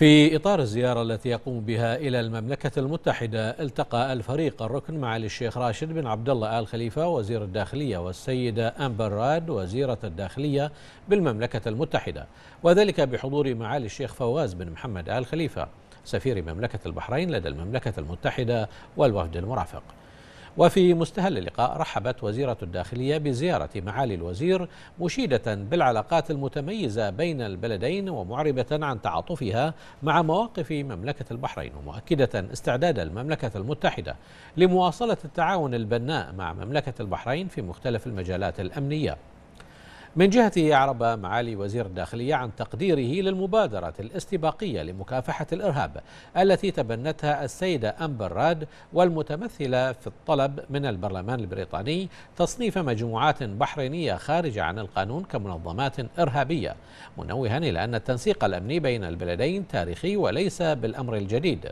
في إطار الزيارة التي يقوم بها إلى المملكة المتحدة التقى الفريق الركن معالي الشيخ راشد بن عبد الله آل خليفة وزير الداخلية والسيدة أمبر راد وزيرة الداخلية بالمملكة المتحدة وذلك بحضور معالي الشيخ فواز بن محمد آل خليفة سفير مملكة البحرين لدى المملكة المتحدة والوفد المرافق وفي مستهل اللقاء رحبت وزيرة الداخلية بزيارة معالي الوزير مشيدة بالعلاقات المتميزة بين البلدين ومعربة عن تعاطفها مع مواقف مملكة البحرين ومؤكدة استعداد المملكة المتحدة لمواصلة التعاون البناء مع مملكة البحرين في مختلف المجالات الأمنية من جهته أعرب معالي وزير الداخلية عن تقديره للمبادرة الاستباقية لمكافحة الإرهاب التي تبنتها السيدة أمبر راد والمتمثلة في الطلب من البرلمان البريطاني تصنيف مجموعات بحرينية خارجة عن القانون كمنظمات إرهابية منوها إلى أن التنسيق الأمني بين البلدين تاريخي وليس بالأمر الجديد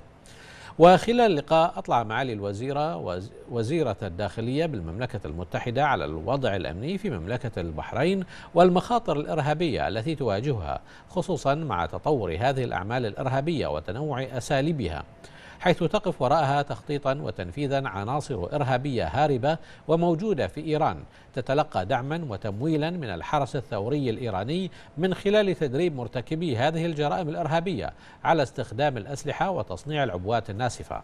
وخلال اللقاء أطلع معالي الوزيرة وزيرة الداخلية بالمملكة المتحدة على الوضع الأمني في مملكة البحرين والمخاطر الإرهابية التي تواجهها خصوصا مع تطور هذه الأعمال الإرهابية وتنوع أساليبها حيث تقف وراءها تخطيطا وتنفيذا عناصر إرهابية هاربة وموجودة في إيران تتلقى دعما وتمويلا من الحرس الثوري الإيراني من خلال تدريب مرتكبي هذه الجرائم الإرهابية على استخدام الأسلحة وتصنيع العبوات الناسفة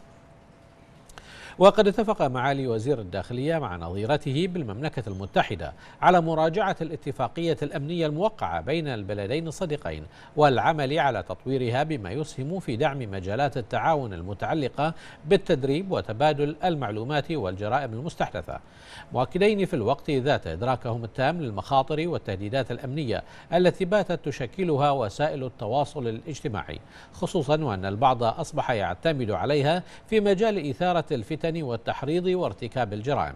وقد اتفق معالي وزير الداخلية مع نظيرته بالمملكة المتحدة على مراجعة الاتفاقية الأمنية الموقعة بين البلدين الصديقين والعمل على تطويرها بما يسهم في دعم مجالات التعاون المتعلقة بالتدريب وتبادل المعلومات والجرائم المستحدثة مؤكدين في الوقت ذات إدراكهم التام للمخاطر والتهديدات الأمنية التي باتت تشكلها وسائل التواصل الاجتماعي خصوصا وأن البعض أصبح يعتمد عليها في مجال إثارة الفتن الفتن والتحريض وارتكاب الجرائم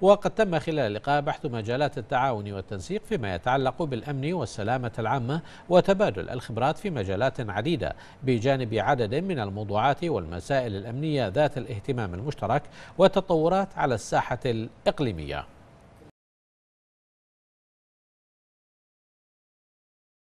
وقد تم خلال اللقاء بحث مجالات التعاون والتنسيق فيما يتعلق بالأمن والسلامة العامة وتبادل الخبرات في مجالات عديدة بجانب عدد من الموضوعات والمسائل الأمنية ذات الاهتمام المشترك والتطورات على الساحة الإقليمية